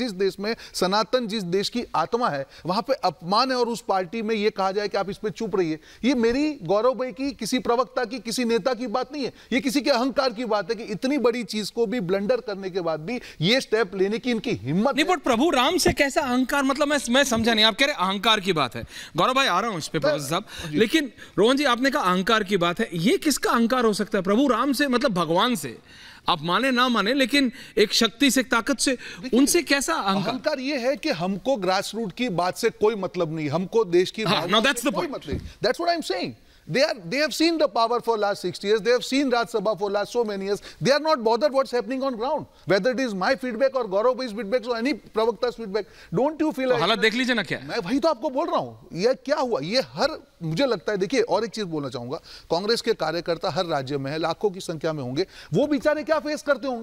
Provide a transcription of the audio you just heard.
जिस देश में सनातन जिस देश की आत्मा है वहां पे अपमान है और उस पार्टी में ये कहा जाए कि आप इस पे चुप रहिए ये मेरी गौरव भाई की किसी प्रवक्ता की किसी नेता की बात नहीं है ये किसी के अहंकार की बात है कि इतनी बड़ी चीज को भी ब्लंडर करने के बाद भी ये स्टेप लेने की इनकी हिम्मत नहीं बट प्रभु राम से कैसा अहंकार मतलब मैं मैं समझा नहीं आप कह रहे अहंकार की बात है गौरव भाई आ रहा हूं इस पे साहब लेकिन रोहन जी आपने कहा अहंकार की बात है ये किसका अहंकार हो सकता है प्रभु राम से मतलब भगवान से आप माने ना माने लेकिन एक शक्ति से ताकत से उनसे कैसे कैसा अहंकार ये है कि हमको ग्रास रूट की बात से कोई मतलब नहीं हमको देश की हाँ, They are they have seen the power for last 60 years. They have seen Raj Sabha for last so many years. They are not bothered what's happening on ground. Whether it is my feedback or Bhai's feedback or any Pravakta's feedback. Don't you feel? तो हालत देख लीजिए ना क्या मैं वही तो आपको बोल रहा हूँ ये क्या हुआ ये हर मुझे लगता है देखिए और एक चीज बोलना चाहूंगा कांग्रेस के कार्यकर्ता हर राज्य में है लाखों की संख्या में होंगे वो बेचारे क्या फेस करते होंगे